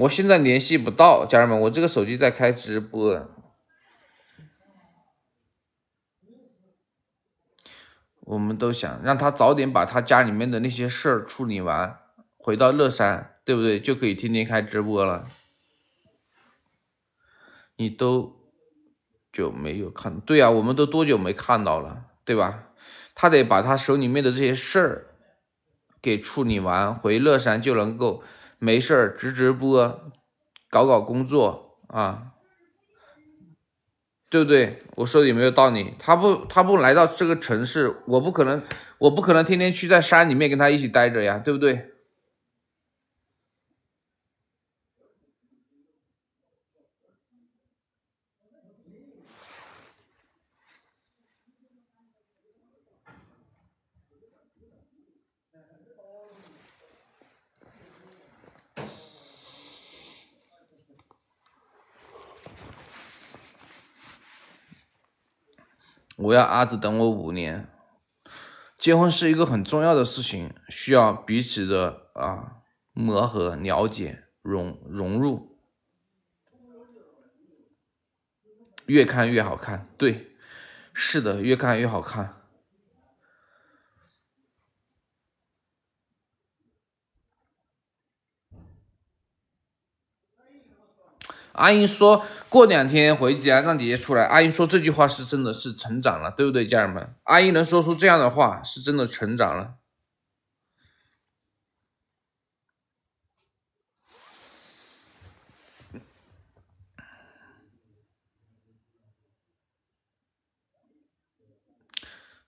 我现在联系不到家人们，我这个手机在开直播。我们都想让他早点把他家里面的那些事儿处理完，回到乐山，对不对？就可以天天开直播了。你都就没有看？对呀，我们都多久没看到了，对吧？他得把他手里面的这些事儿给处理完，回乐山就能够。没事儿，直直播，搞搞工作啊，对不对？我说的有没有道理？他不，他不来到这个城市，我不可能，我不可能天天去在山里面跟他一起待着呀，对不对？我要阿紫等我五年，结婚是一个很重要的事情，需要彼此的啊磨合、了解、融融入。越看越好看，对，是的，越看越好看。阿英说过两天回家让姐姐出来。阿英说这句话是真的是成长了，对不对，家人们？阿英能说出这样的话，是真的成长了。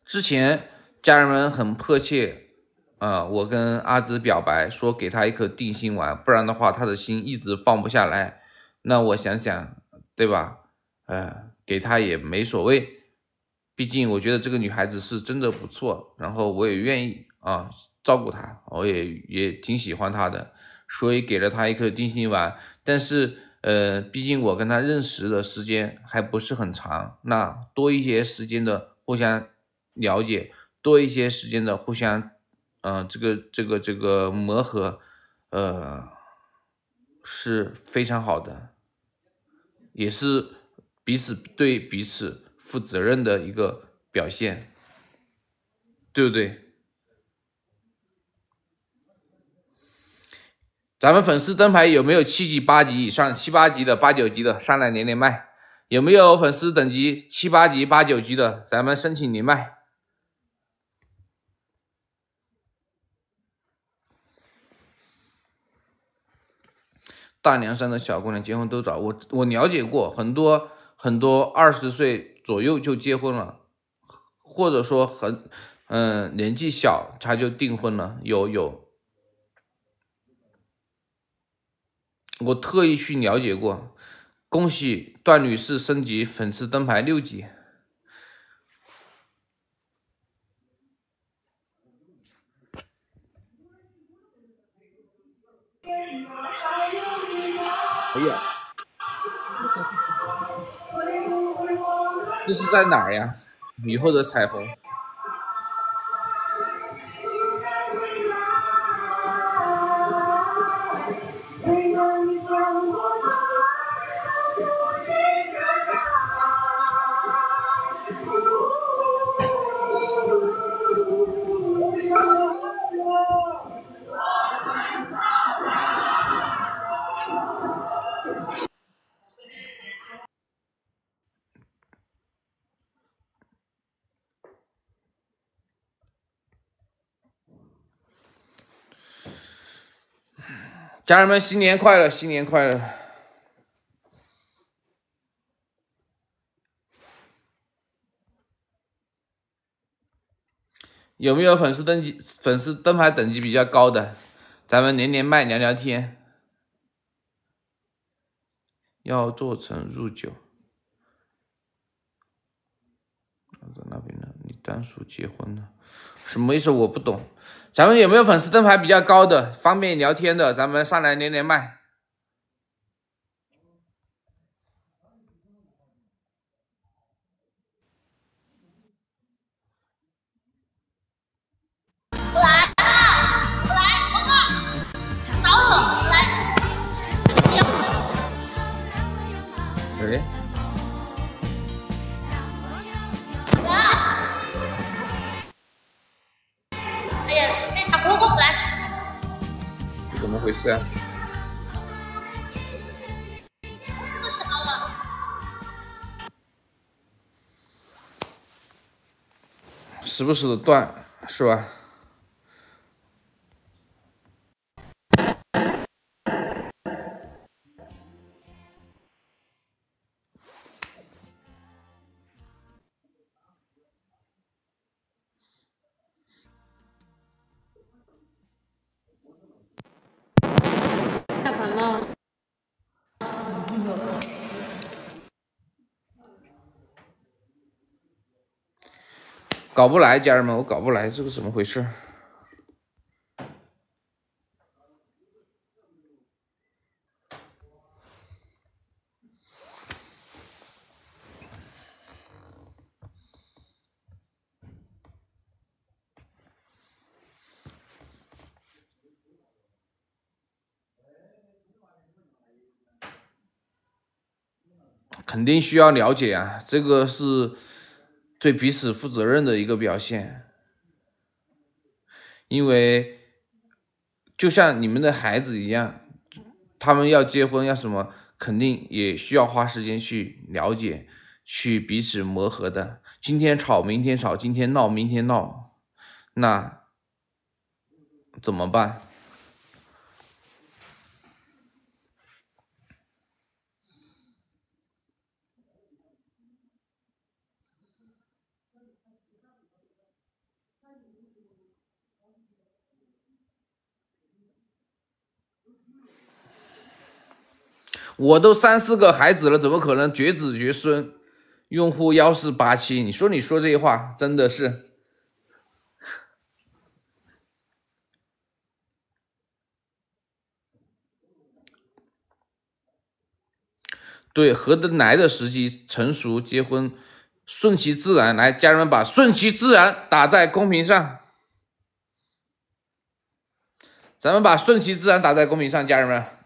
之前家人们很迫切，啊，我跟阿紫表白，说给她一颗定心丸，不然的话，她的心一直放不下来。那我想想，对吧？呃，给她也没所谓，毕竟我觉得这个女孩子是真的不错，然后我也愿意啊照顾她，我也也挺喜欢她的，所以给了她一颗定心丸。但是，呃，毕竟我跟她认识的时间还不是很长，那多一些时间的互相了解，多一些时间的互相，嗯，这个这个这个磨合，呃，是非常好的。也是彼此对彼此负责任的一个表现，对不对？咱们粉丝灯牌有没有七级、八级以上、七八级的、八九级的上来连连麦？有没有粉丝等级七八级、八九级的？咱们申请连麦。大凉山的小姑娘结婚都早，我我了解过很多很多二十岁左右就结婚了，或者说很嗯年纪小他就订婚了，有有，我特意去了解过，恭喜段女士升级粉丝灯牌六级。这是在哪儿呀？雨后的彩虹。家人们，新年快乐！新年快乐！有没有粉丝登级、粉丝灯牌等级比较高的？咱们连连麦聊聊天。要做成入酒。在那边呢？你单数结婚呢？什么意思？我不懂。咱们有没有粉丝灯牌比较高的，方便聊天的，咱们上来连连麦。时不时的断，是吧？搞不来，家人们，我搞不来，这个怎么回事？肯定需要了解啊，这个是。对彼此负责任的一个表现，因为就像你们的孩子一样，他们要结婚要什么，肯定也需要花时间去了解，去彼此磨合的。今天吵，明天吵，今天闹，明天闹，那怎么办？我都三四个孩子了，怎么可能绝子绝孙？用户幺四八七，你说你说这些话真的是。对，合得来的时机成熟，结婚顺其自然。来，家人们把“顺其自然”打在公屏上，咱们把“顺其自然”打在公屏上，家人们。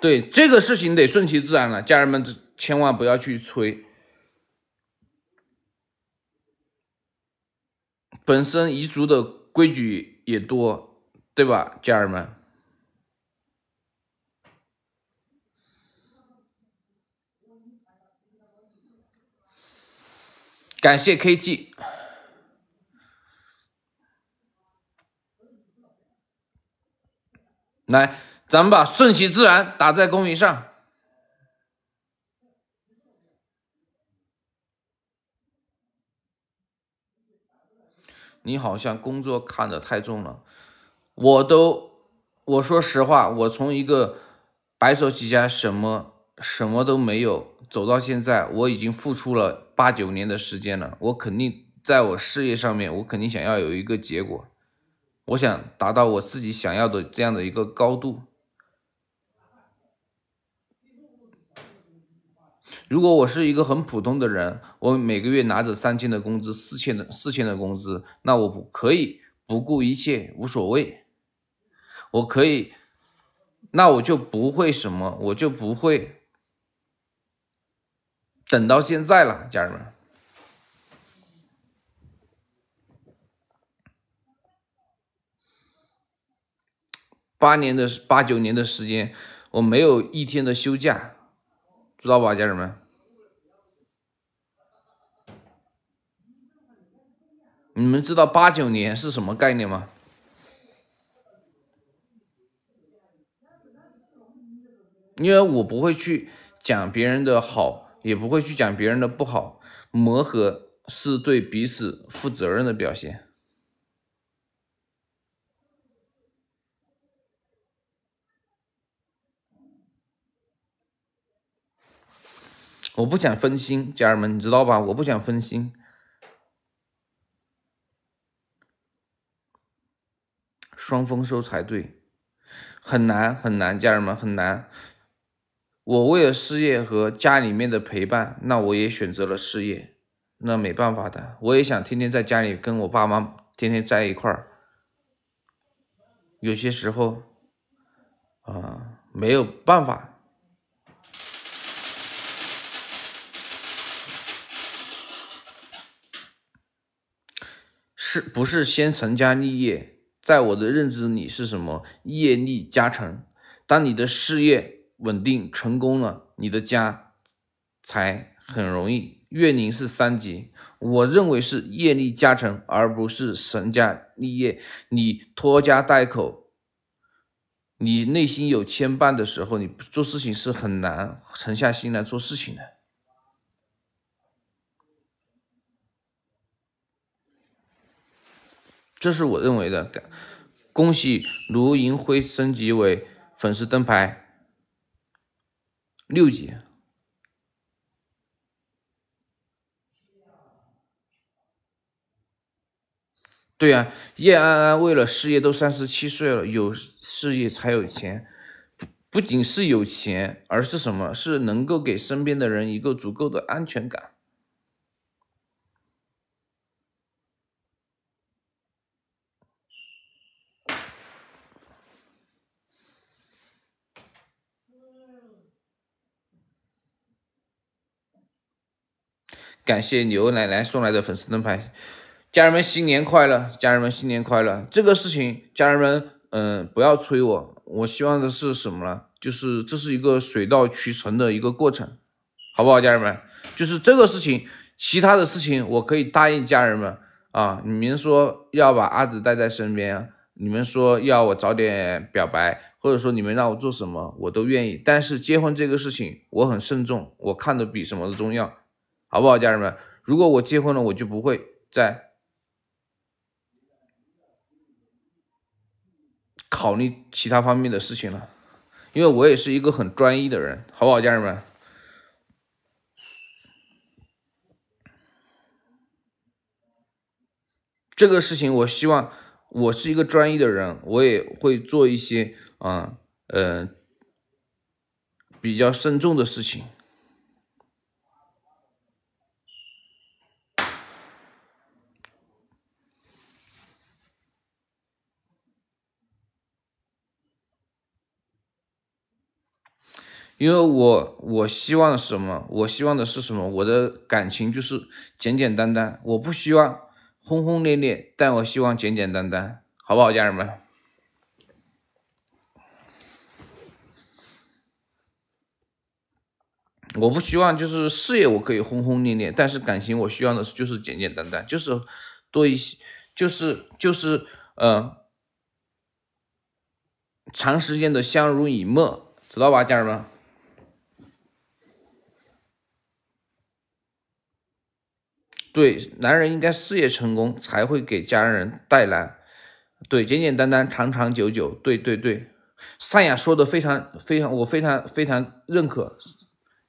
对这个事情得顺其自然了，家人们千万不要去催。本身彝族的规矩也多，对吧，家人们？感谢 KT，来。咱们把“顺其自然”打在公屏上。你好像工作看得太重了。我都，我说实话，我从一个白手起家，什么什么都没有，走到现在，我已经付出了八九年的时间了。我肯定，在我事业上面，我肯定想要有一个结果。我想达到我自己想要的这样的一个高度。如果我是一个很普通的人，我每个月拿着三千的工资、四千的四千的工资，那我不可以不顾一切，无所谓，我可以，那我就不会什么，我就不会等到现在了，家人们，八年的八九年的时间，我没有一天的休假。知道吧，家人们？你们知道八九年是什么概念吗？因为我不会去讲别人的好，也不会去讲别人的不好。磨合是对彼此负责任的表现。我不想分心，家人们，你知道吧？我不想分心，双丰收才对，很难很难，家人们很难。我为了事业和家里面的陪伴，那我也选择了事业，那没办法的。我也想天天在家里跟我爸妈天天在一块儿，有些时候啊没有办法。不是先成家立业，在我的认知里是什么？业力加成。当你的事业稳定成功了，你的家才很容易。月龄是三级，我认为是业力加成，而不是成家立业。你拖家带口，你内心有牵绊的时候，你做事情是很难沉下心来做事情的。这是我认为的，恭喜卢银辉升级为粉丝灯牌六级。对呀，叶安安为了事业都三十七岁了，有事业才有钱，不仅是有钱，而是什么？是能够给身边的人一个足够的安全感。感谢牛奶奶送来的粉丝灯牌，家人们新年快乐！家人们新年快乐！这个事情，家人们，嗯，不要催我。我希望的是什么呢？就是这是一个水到渠成的一个过程，好不好？家人们，就是这个事情，其他的事情我可以答应家人们啊。你们说要把阿紫带在身边，你们说要我早点表白，或者说你们让我做什么，我都愿意。但是结婚这个事情，我很慎重，我看的比什么都重要。好不好，家人们？如果我结婚了，我就不会再考虑其他方面的事情了，因为我也是一个很专一的人，好不好，家人们？这个事情，我希望我是一个专一的人，我也会做一些啊，呃，比较慎重的事情。因为我我希望的什么？我希望的是什么？我的感情就是简简单单，我不希望轰轰烈烈，但我希望简简单单，好不好，家人们？我不希望就是事业我可以轰轰烈烈，但是感情我需要的是就是简简单单，就是多一些，就是就是呃长时间的相濡以沫，知道吧，家人们？对，男人应该事业成功才会给家人带来。对，简简单单，长长久久。对对对，善雅说的非常非常，我非常非常认可，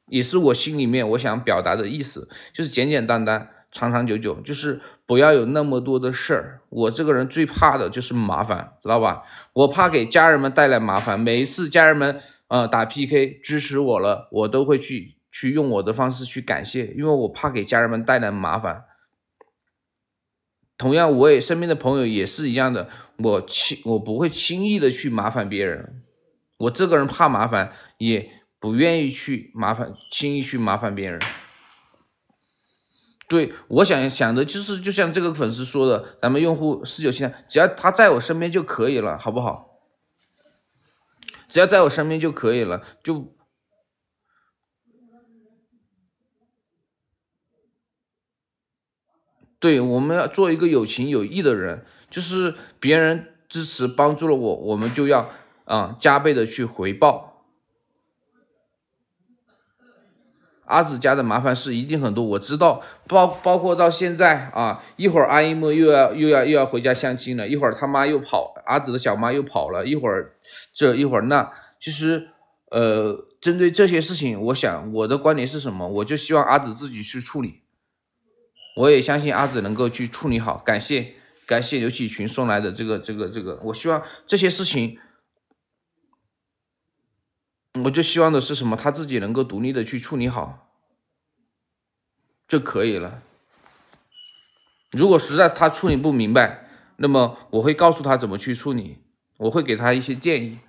也是我心里面我想表达的意思，就是简简单单，长长久久，就是不要有那么多的事儿。我这个人最怕的就是麻烦，知道吧？我怕给家人们带来麻烦。每一次家人们啊打 PK 支持我了，我都会去。去用我的方式去感谢，因为我怕给家人们带来麻烦。同样，我也身边的朋友也是一样的，我轻我不会轻易的去麻烦别人，我这个人怕麻烦，也不愿意去麻烦，轻易去麻烦别人。对，我想想的就是，就像这个粉丝说的，咱们用户四九七，只要他在我身边就可以了，好不好？只要在我身边就可以了，就。对，我们要做一个有情有义的人，就是别人支持帮助了我，我们就要啊加倍的去回报。阿紫家的麻烦事一定很多，我知道，包包括到现在啊，一会儿阿姨木又要又要又要回家相亲了，一会儿他妈又跑，阿紫的小妈又跑了，一会儿这一会儿那，其实呃，针对这些事情，我想我的观点是什么？我就希望阿紫自己去处理。我也相信阿紫能够去处理好，感谢感谢刘启群送来的这个这个这个，我希望这些事情，我就希望的是什么，他自己能够独立的去处理好就可以了。如果实在他处理不明白，那么我会告诉他怎么去处理，我会给他一些建议。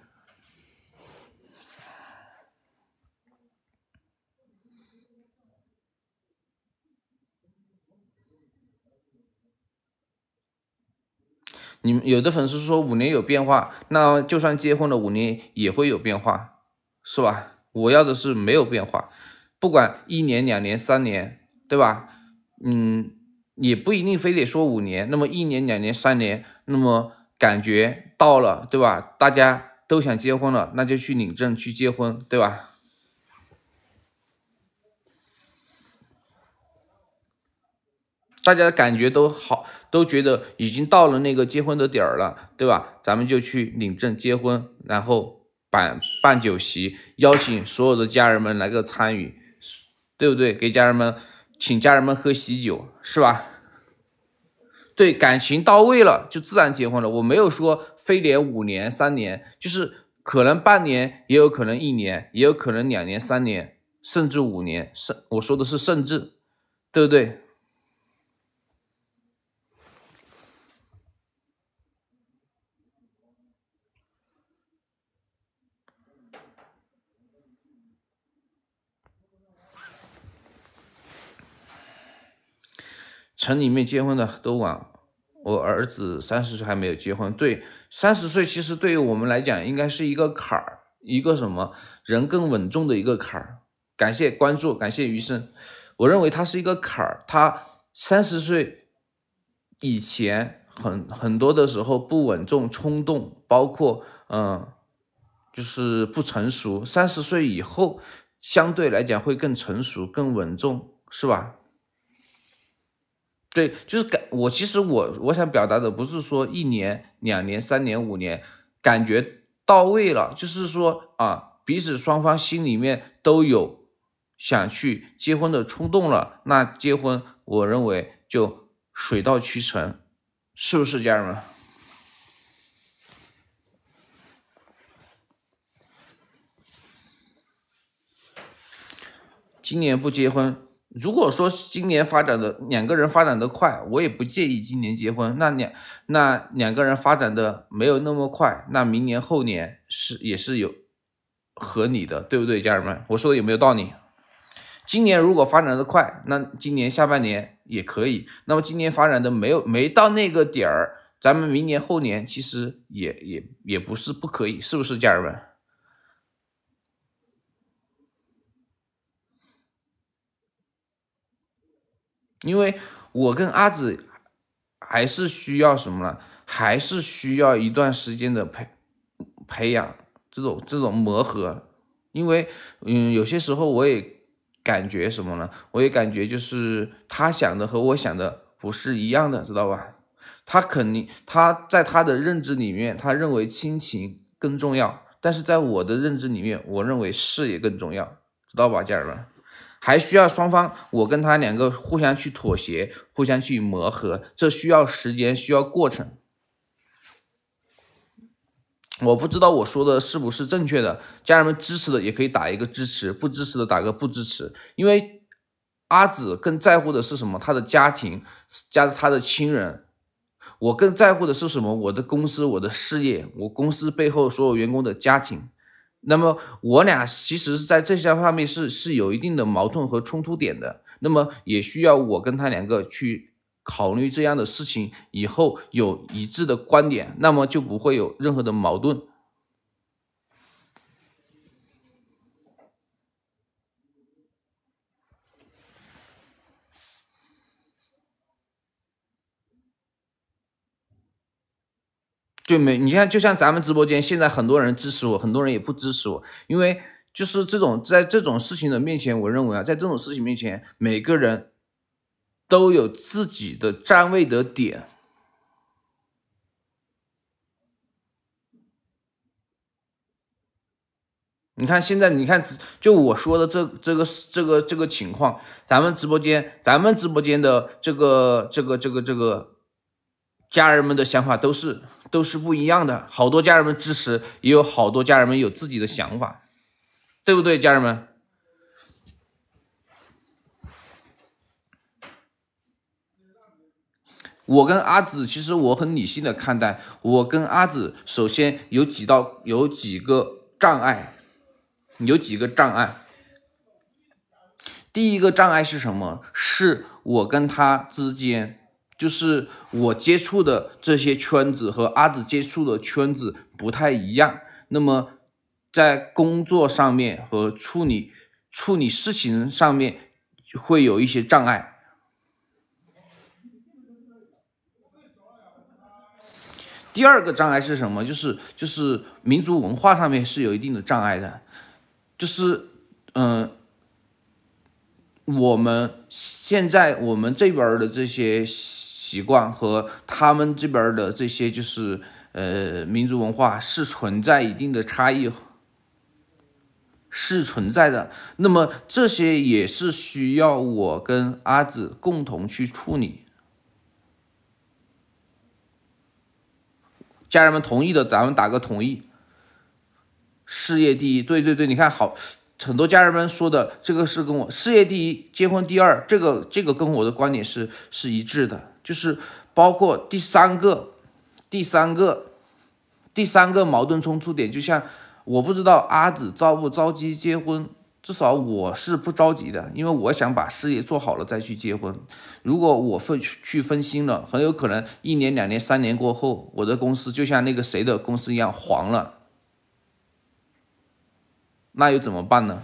你们有的粉丝说五年有变化，那就算结婚了五年也会有变化，是吧？我要的是没有变化，不管一年、两年、三年，对吧？嗯，也不一定非得说五年，那么一年、两年、三年，那么感觉到了，对吧？大家都想结婚了，那就去领证去结婚，对吧？大家的感觉都好。都觉得已经到了那个结婚的点儿了，对吧？咱们就去领证结婚，然后办办酒席，邀请所有的家人们来个参与，对不对？给家人们请家人们喝喜酒，是吧？对，感情到位了就自然结婚了。我没有说非得五年、三年，就是可能半年，也有可能一年，也有可能两年、三年，甚至五年，甚我说的是甚至，对不对？城里面结婚的都晚，我儿子三十岁还没有结婚。对，三十岁其实对于我们来讲，应该是一个坎儿，一个什么人更稳重的一个坎儿。感谢关注，感谢余生。我认为他是一个坎儿，他三十岁以前很很多的时候不稳重、冲动，包括嗯，就是不成熟。三十岁以后，相对来讲会更成熟、更稳重，是吧？对，就是感我其实我我想表达的不是说一年、两年、三年、五年，感觉到位了，就是说啊，彼此双方心里面都有想去结婚的冲动了，那结婚，我认为就水到渠成，是不是家人们？今年不结婚。如果说今年发展的两个人发展的快，我也不介意今年结婚。那两那两个人发展的没有那么快，那明年后年是也是有合理的，对不对，家人们？我说的有没有道理？今年如果发展的快，那今年下半年也可以。那么今年发展的没有没到那个点儿，咱们明年后年其实也也也不是不可以，是不是家人们？因为我跟阿紫还是需要什么呢？还是需要一段时间的培培养这种这种磨合。因为，嗯，有些时候我也感觉什么呢？我也感觉就是他想的和我想的不是一样的，知道吧？他肯定他在他的认知里面，他认为亲情更重要，但是在我的认知里面，我认为事业更重要，知道吧，家人们？还需要双方，我跟他两个互相去妥协，互相去磨合，这需要时间，需要过程。我不知道我说的是不是正确的，家人们支持的也可以打一个支持，不支持的打个不支持。因为阿紫更在乎的是什么？他的家庭加他的亲人。我更在乎的是什么？我的公司，我的事业，我公司背后所有员工的家庭。那么我俩其实是在这些方面是是有一定的矛盾和冲突点的，那么也需要我跟他两个去考虑这样的事情以后有一致的观点，那么就不会有任何的矛盾。就没你看，就像咱们直播间现在很多人支持我，很多人也不支持我，因为就是这种在这种事情的面前，我认为啊，在这种事情面前，每个人都有自己的站位的点。你看现在，你看就我说的这这个这个这个情况，咱们直播间咱们直播间的这个这个这个这个家人们的想法都是。都是不一样的，好多家人们支持，也有好多家人们有自己的想法，对不对，家人们？我跟阿紫，其实我很理性的看待。我跟阿紫，首先有几道，有几个障碍，有几个障碍。第一个障碍是什么？是我跟他之间。就是我接触的这些圈子和阿紫接触的圈子不太一样，那么在工作上面和处理处理事情上面会有一些障碍。第二个障碍是什么？就是就是民族文化上面是有一定的障碍的，就是嗯，我们现在我们这边的这些。习惯和他们这边的这些就是呃民族文化是存在一定的差异，是存在的。那么这些也是需要我跟阿紫共同去处理。家人们同意的，咱们打个同意。事业第一，对对对，你看好，很多家人们说的这个是跟我事业第一，结婚第二，这个这个跟我的观点是是一致的。就是包括第三个、第三个、第三个矛盾冲突点，就像我不知道阿紫着不着急结婚，至少我是不着急的，因为我想把事业做好了再去结婚。如果我分去分心了，很有可能一年、两年、三年过后，我的公司就像那个谁的公司一样黄了，那又怎么办呢？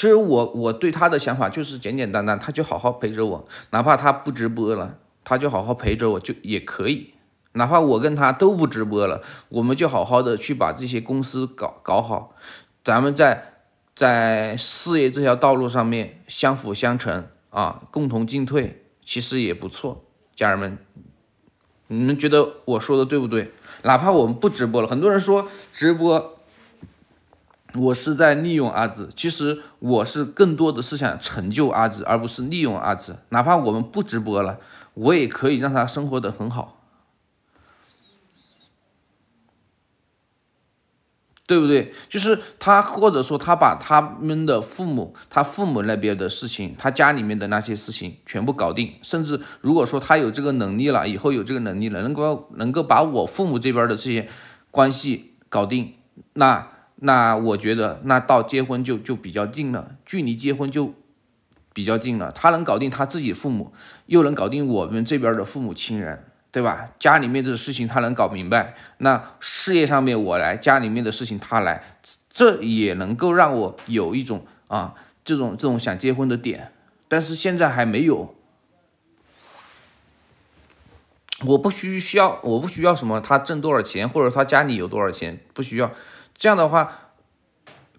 其实我我对他的想法就是简简单单，他就好好陪着我，哪怕他不直播了，他就好好陪着我就也可以。哪怕我跟他都不直播了，我们就好好的去把这些公司搞搞好。咱们在在事业这条道路上面相辅相成啊，共同进退，其实也不错。家人们，你们觉得我说的对不对？哪怕我们不直播了，很多人说直播。我是在利用阿紫，其实我是更多的是想成就阿紫，而不是利用阿紫。哪怕我们不直播了，我也可以让他生活的很好，对不对？就是他，或者说他把他们的父母，他父母那边的事情，他家里面的那些事情全部搞定。甚至如果说他有这个能力了，以后有这个能力了，能够能够把我父母这边的这些关系搞定，那。那我觉得，那到结婚就就比较近了，距离结婚就比较近了。他能搞定他自己父母，又能搞定我们这边的父母亲人，对吧？家里面的事情他能搞明白。那事业上面我来，家里面的事情他来，这也能够让我有一种啊这种这种想结婚的点。但是现在还没有，我不需需要，我不需要什么他挣多少钱，或者他家里有多少钱，不需要。这样的话，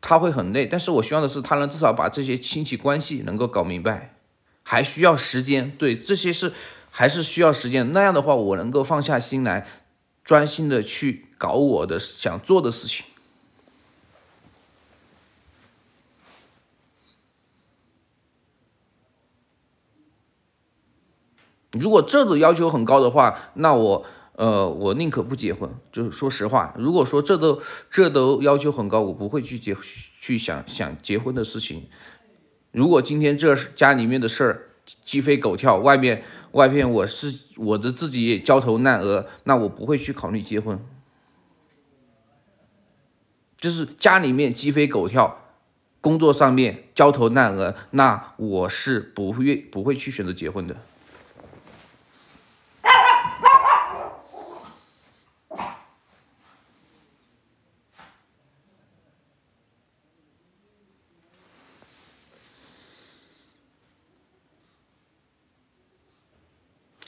他会很累。但是我希望的是，他能至少把这些亲戚关系能够搞明白，还需要时间。对，这些是还是需要时间。那样的话，我能够放下心来，专心的去搞我的想做的事情。如果这个要求很高的话，那我。呃，我宁可不结婚，就是说实话，如果说这都这都要求很高，我不会去结去想想结婚的事情。如果今天这是家里面的事儿鸡飞狗跳，外面外边我是我的自己也焦头烂额，那我不会去考虑结婚。就是家里面鸡飞狗跳，工作上面焦头烂额，那我是不会不会去选择结婚的。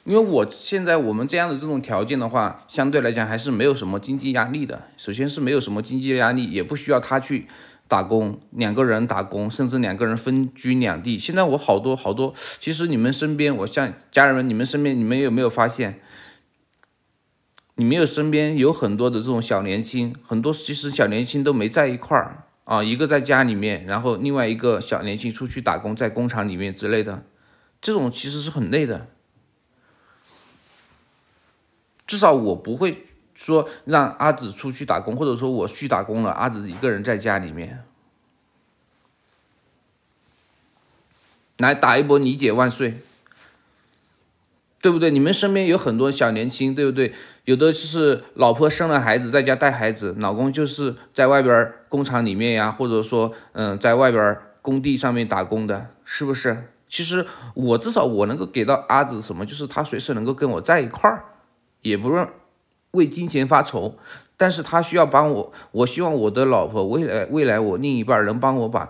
因为我现在我们这样的这种条件的话，相对来讲还是没有什么经济压力的。首先是没有什么经济压力，也不需要他去打工，两个人打工，甚至两个人分居两地。现在我好多好多，其实你们身边，我像家人们，你们身边你们有没有发现，你们有身边有很多的这种小年轻，很多其实小年轻都没在一块儿啊，一个在家里面，然后另外一个小年轻出去打工，在工厂里面之类的，这种其实是很累的。至少我不会说让阿紫出去打工，或者说我去打工了，阿紫一个人在家里面，来打一波理解万岁，对不对？你们身边有很多小年轻，对不对？有的就是老婆生了孩子在家带孩子，老公就是在外边工厂里面呀，或者说嗯在外边工地上面打工的，是不是？其实我至少我能够给到阿紫什么，就是他随时能够跟我在一块儿。也不让为金钱发愁，但是他需要帮我。我希望我的老婆未来，未来我另一半能帮我把，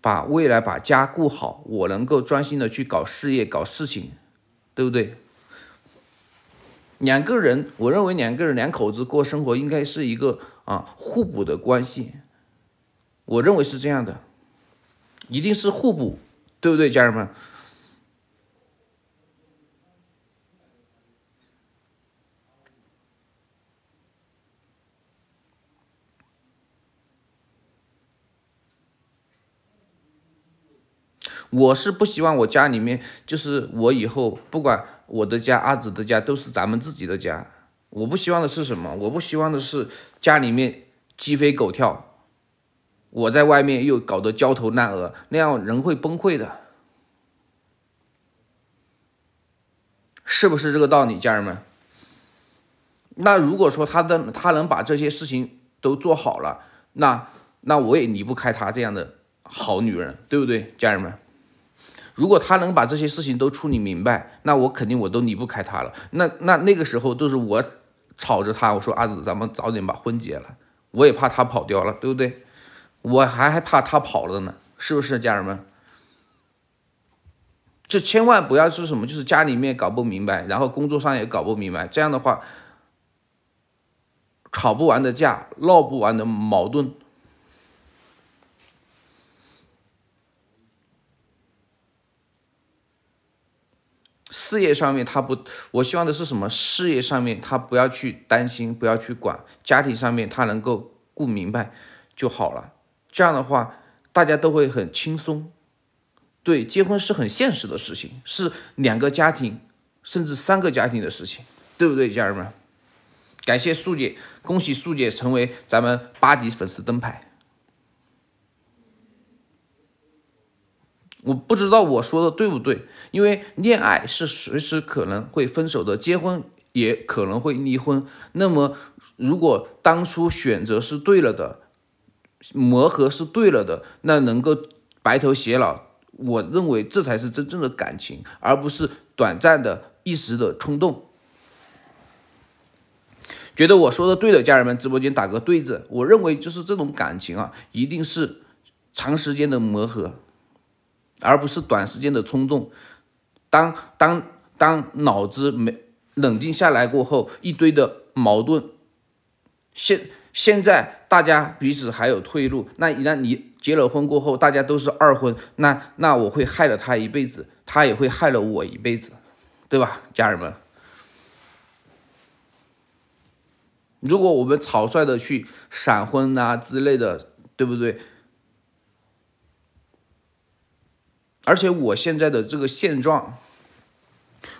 把未来把家顾好，我能够专心的去搞事业、搞事情，对不对？两个人，我认为两个人两口子过生活应该是一个啊互补的关系，我认为是这样的，一定是互补，对不对，家人们？我是不希望我家里面，就是我以后不管我的家、阿紫的家都是咱们自己的家。我不希望的是什么？我不希望的是家里面鸡飞狗跳，我在外面又搞得焦头烂额，那样人会崩溃的，是不是这个道理，家人们？那如果说他的他能把这些事情都做好了，那那我也离不开他这样的好女人，对不对，家人们？如果他能把这些事情都处理明白，那我肯定我都离不开他了。那那那个时候都是我吵着他，我说阿紫，咱们早点把婚结了。我也怕他跑掉了，对不对？我还害怕他跑了呢，是不是家人们？这千万不要是什么，就是家里面搞不明白，然后工作上也搞不明白，这样的话，吵不完的架，闹不完的矛盾。事业上面他不，我希望的是什么？事业上面他不要去担心，不要去管；家庭上面他能够顾明白就好了。这样的话，大家都会很轻松。对，结婚是很现实的事情，是两个家庭，甚至三个家庭的事情，对不对，家人们？感谢素姐，恭喜素姐成为咱们八级粉丝灯牌。我不知道我说的对不对，因为恋爱是随时可能会分手的，结婚也可能会离婚。那么，如果当初选择是对了的，磨合是对了的，那能够白头偕老，我认为这才是真正的感情，而不是短暂的一时的冲动。觉得我说的对的家人们，直播间打个对字。我认为就是这种感情啊，一定是长时间的磨合。而不是短时间的冲动，当当当脑子没冷静下来过后，一堆的矛盾。现现在大家彼此还有退路，那一旦你结了婚过后，大家都是二婚，那那我会害了他一辈子，他也会害了我一辈子，对吧，家人们？如果我们草率的去闪婚呐之类的，对不对？而且我现在的这个现状，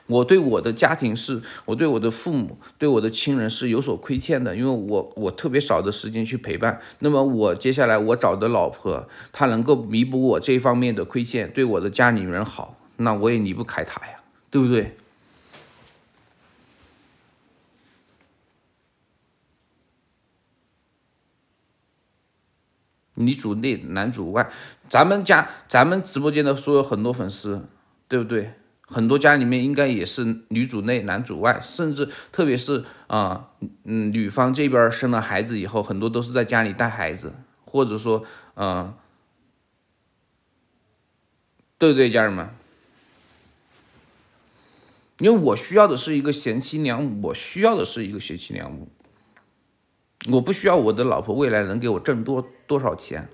我对我的家庭是，我对我的父母，对我的亲人是有所亏欠的，因为我我特别少的时间去陪伴。那么我接下来我找的老婆，她能够弥补我这方面的亏欠，对我的家里人好，那我也离不开她呀，对不对？女主内，男主外。咱们家，咱们直播间的所有很多粉丝，对不对？很多家里面应该也是女主内，男主外，甚至特别是啊，嗯，女方这边生了孩子以后，很多都是在家里带孩子，或者说，嗯，对不对，家人们？因为我需要的是一个贤妻良母，我需要的是一个贤妻良母。我不需要我的老婆未来能给我挣多多少钱，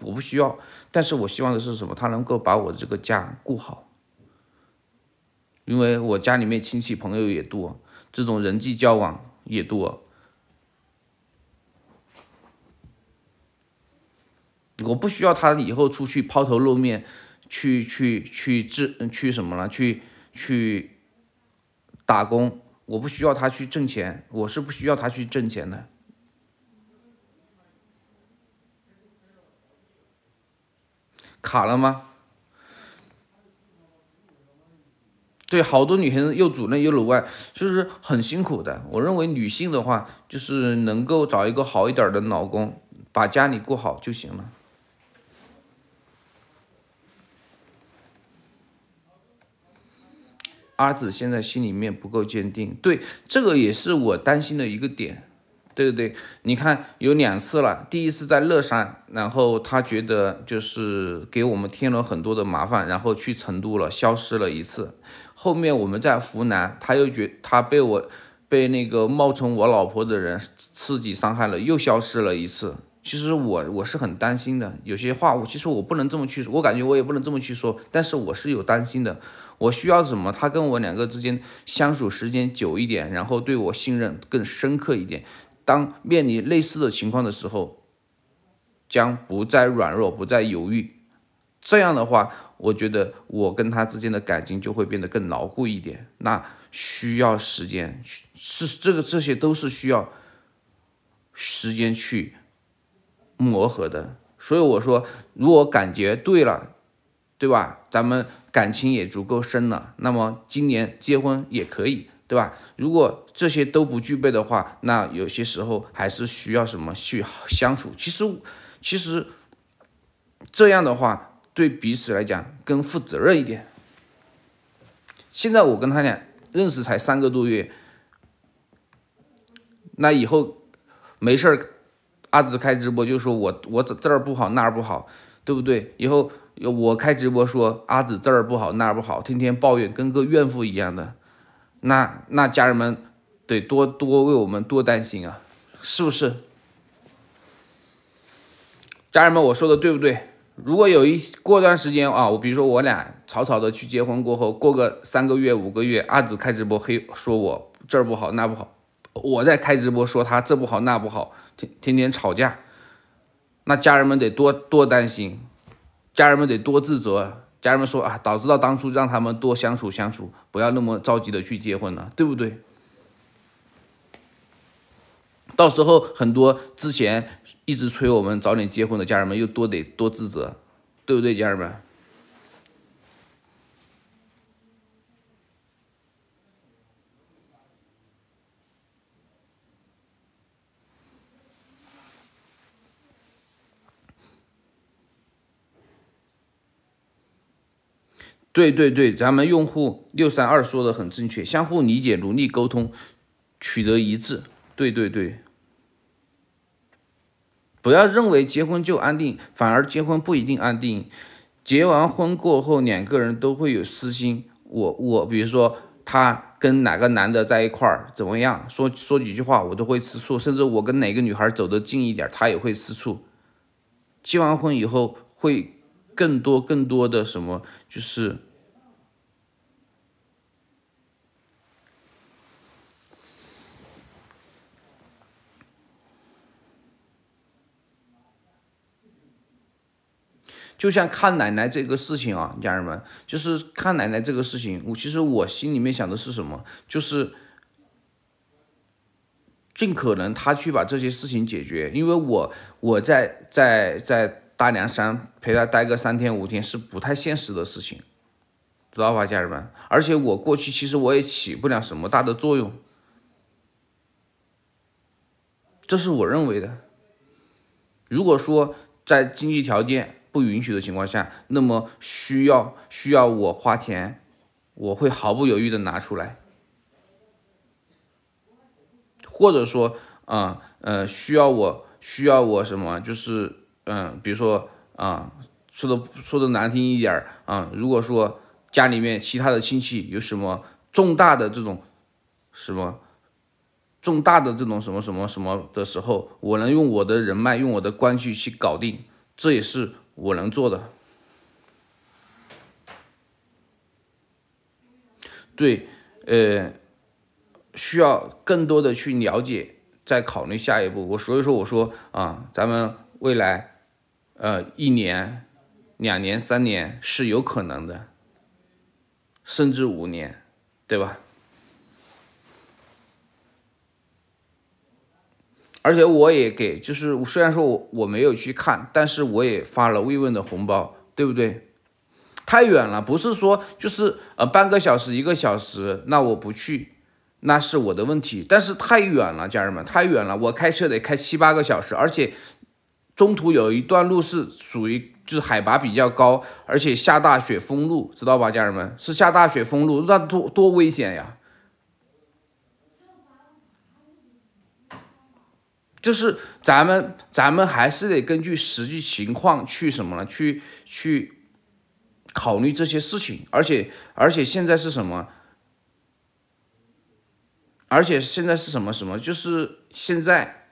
我不需要。但是我希望的是什么？她能够把我这个家顾好，因为我家里面亲戚朋友也多，这种人际交往也多。我不需要她以后出去抛头露面，去去去治去什么了？去去打工，我不需要她去挣钱，我是不需要她去挣钱的。卡了吗？对，好多女孩子又主内又主外，就是很辛苦的。我认为女性的话，就是能够找一个好一点的老公，把家里过好就行了。阿紫现在心里面不够坚定，对这个也是我担心的一个点。对对对，你看有两次了，第一次在乐山，然后他觉得就是给我们添了很多的麻烦，然后去成都了，消失了一次。后面我们在湖南，他又觉他被我被那个冒充我老婆的人刺激伤害了，又消失了一次。其实我我是很担心的，有些话我其实我不能这么去，我感觉我也不能这么去说，但是我是有担心的。我需要什么？他跟我两个之间相处时间久一点，然后对我信任更深刻一点。当面临类似的情况的时候，将不再软弱，不再犹豫。这样的话，我觉得我跟他之间的感情就会变得更牢固一点。那需要时间，是这个，这些都是需要时间去磨合的。所以我说，如果感觉对了，对吧？咱们感情也足够深了，那么今年结婚也可以。对吧？如果这些都不具备的话，那有些时候还是需要什么去相处。其实，其实这样的话，对彼此来讲更负责任一点。现在我跟他俩认识才三个多月，那以后没事儿，阿紫开直播就说我我这儿不好那儿不好，对不对？以后我开直播说阿紫这儿不好那儿不好，天天抱怨跟个怨妇一样的。那那家人们得多多为我们多担心啊，是不是？家人们，我说的对不对？如果有一过段时间啊，我比如说我俩草草的去结婚过后，过个三个月五个月，阿紫开直播黑说我这儿不好那不好，我在开直播说他这不好那不好，天天天吵架，那家人们得多多担心，家人们得多自责。家人们说啊，早知道当初让他们多相处相处，不要那么着急的去结婚了，对不对？到时候很多之前一直催我们早点结婚的家人们又多得多自责，对不对，家人们？对对对，咱们用户六三二说的很正确，相互理解，努力沟通，取得一致。对对对，不要认为结婚就安定，反而结婚不一定安定。结完婚过后，两个人都会有私心。我我，比如说他跟哪个男的在一块儿怎么样，说说几句话，我都会吃醋。甚至我跟哪个女孩走得近一点，他也会吃醋。结完婚以后会。更多更多的什么，就是，就像看奶奶这个事情啊，家人们，就是看奶奶这个事情，我其实我心里面想的是什么，就是尽可能他去把这些事情解决，因为我我在在在。大凉山陪他待个三天五天是不太现实的事情，知道吧，家人们？而且我过去其实我也起不了什么大的作用，这是我认为的。如果说在经济条件不允许的情况下，那么需要需要我花钱，我会毫不犹豫的拿出来。或者说啊，呃，需要我需要我什么，就是。嗯，比如说啊，说的说的难听一点啊，如果说家里面其他的亲戚有什么重大的这种什么重大的这种什么什么什么的时候，我能用我的人脉，用我的关系去搞定，这也是我能做的。对，呃，需要更多的去了解，再考虑下一步。我所以说我说啊，咱们未来。呃，一年、两年、三年是有可能的，甚至五年，对吧？而且我也给，就是虽然说我我没有去看，但是我也发了慰问的红包，对不对？太远了，不是说就是呃半个小时、一个小时，那我不去，那是我的问题。但是太远了，家人们，太远了，我开车得开七八个小时，而且。中途有一段路是属于就是海拔比较高，而且下大雪封路，知道吧，家人们？是下大雪封路，那多多危险呀！就是咱们咱们还是得根据实际情况去什么去去考虑这些事情，而且而且现在是什么？而且现在是什么什么？就是现在。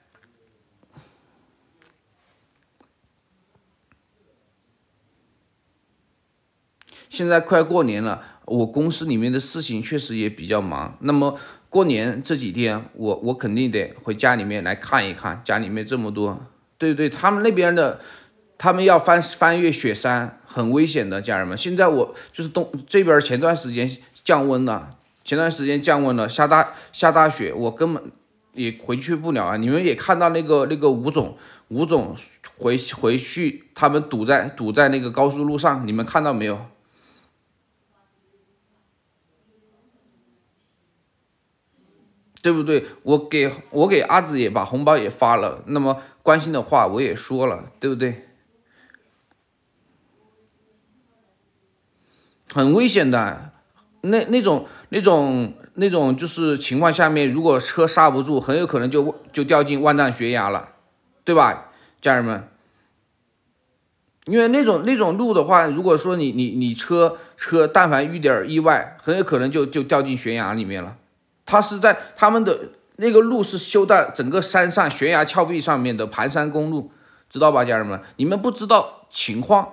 现在快过年了，我公司里面的事情确实也比较忙。那么过年这几天，我我肯定得回家里面来看一看，家里面这么多，对对，他们那边的，他们要翻翻越雪山，很危险的。家人们，现在我就是东这边，前段时间降温了，前段时间降温了，下大下大雪，我根本也回去不了啊。你们也看到那个那个吴总，吴总回回去，他们堵在堵在那个高速路上，你们看到没有？对不对？我给我给阿紫也把红包也发了，那么关心的话我也说了，对不对？很危险的，那那种那种那种就是情况下面，如果车刹不住，很有可能就就掉进万丈悬崖了，对吧，家人们？因为那种那种路的话，如果说你你你车车但凡遇点意外，很有可能就就掉进悬崖里面了。他是在他们的那个路是修在整个山上悬崖峭壁上面的盘山公路，知道吧，家人们？你们不知道情况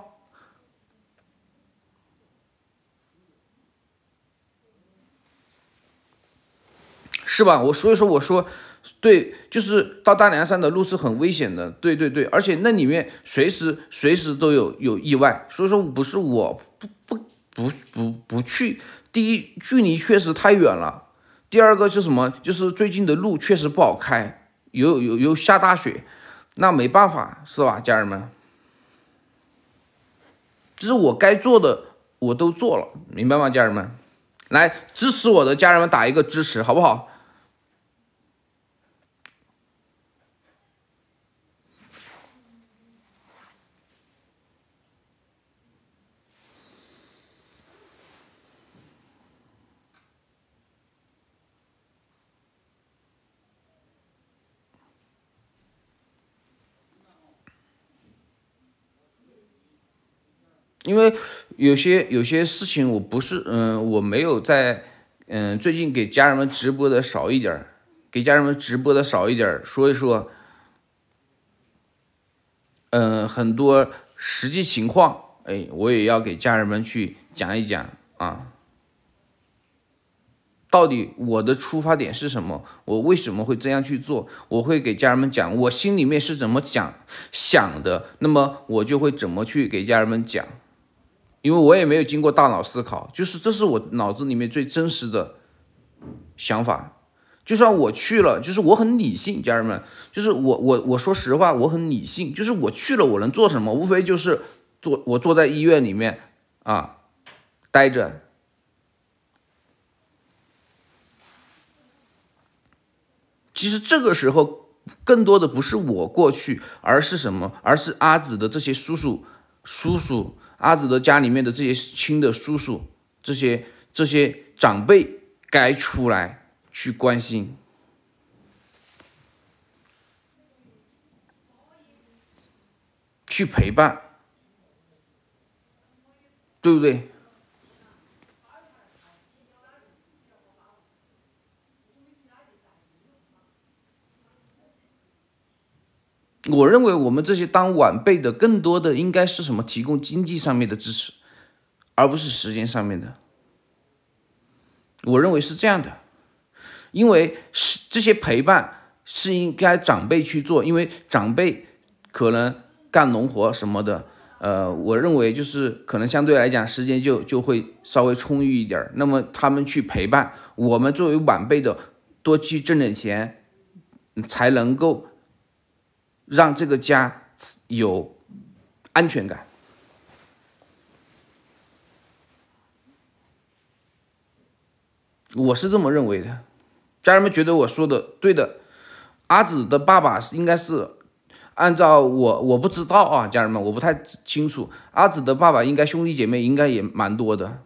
是吧？我所以说我说对，就是到大凉山的路是很危险的，对对对，而且那里面随时随时都有有意外，所以说不是我不不不不不去，第一距离确实太远了。第二个是什么？就是最近的路确实不好开，又又又下大雪，那没办法，是吧，家人们？这是我该做的，我都做了，明白吗，家人们？来支持我的家人们，打一个支持，好不好？因为有些有些事情，我不是嗯，我没有在嗯，最近给家人们直播的少一点，给家人们直播的少一点，所以说嗯，很多实际情况，哎，我也要给家人们去讲一讲啊。到底我的出发点是什么？我为什么会这样去做？我会给家人们讲，我心里面是怎么讲想的，那么我就会怎么去给家人们讲。因为我也没有经过大脑思考，就是这是我脑子里面最真实的想法。就算我去了，就是我很理性，家人们，就是我我我说实话，我很理性。就是我去了，我能做什么？无非就是坐，我坐在医院里面啊，待着。其实这个时候，更多的不是我过去，而是什么？而是阿紫的这些叔叔。叔叔阿紫的家里面的这些亲的叔叔，这些这些长辈该出来去关心，去陪伴，对不对？我认为我们这些当晚辈的，更多的应该是什么？提供经济上面的支持，而不是时间上面的。我认为是这样的，因为是这些陪伴是应该长辈去做，因为长辈可能干农活什么的，呃，我认为就是可能相对来讲时间就就会稍微充裕一点。那么他们去陪伴我们，作为晚辈的多去挣点钱，才能够。让这个家有安全感，我是这么认为的。家人们觉得我说的对的？阿紫的爸爸是应该是按照我，我不知道啊，家人们，我不太清楚。阿紫的爸爸应该兄弟姐妹应该也蛮多的。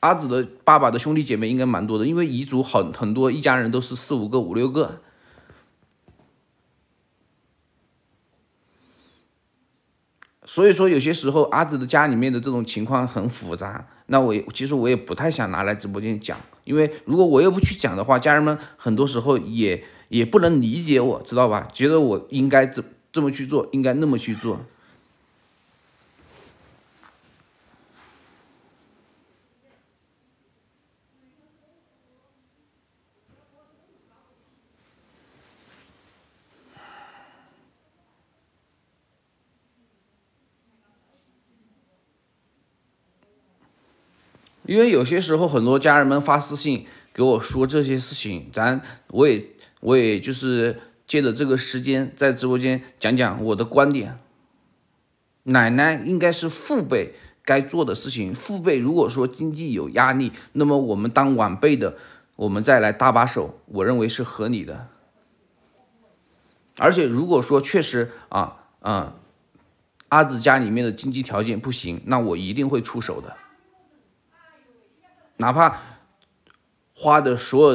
阿紫的爸爸的兄弟姐妹应该蛮多的，因为彝族很很多，一家人都是四五个、五六个。所以说，有些时候阿紫的家里面的这种情况很复杂，那我其实我也不太想拿来直播间讲，因为如果我又不去讲的话，家人们很多时候也也不能理解，我知道吧？觉得我应该这这么去做，应该那么去做。因为有些时候，很多家人们发私信给我说这些事情，咱我也我也就是借着这个时间，在直播间讲讲我的观点。奶奶应该是父辈该做的事情，父辈如果说经济有压力，那么我们当晚辈的，我们再来搭把手，我认为是合理的。而且如果说确实啊，嗯，阿紫家里面的经济条件不行，那我一定会出手的。哪怕花的所有。的。